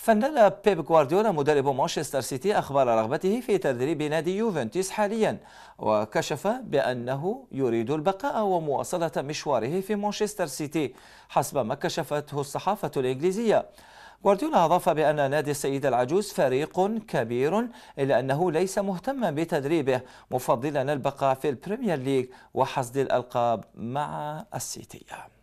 فنان بيب غوارديولا مدرب مانشستر سيتي أخبار رغبته في تدريب نادي يوفنتوس حاليا وكشف بأنه يريد البقاء ومواصلة مشواره في مانشستر سيتي حسب ما كشفته الصحافة الإنجليزية غوارديولا أضاف بأن نادي السيد العجوز فريق كبير إلا أنه ليس مهتما بتدريبه مفضلا البقاء في البريمير ليج وحصد الألقاب مع السيتي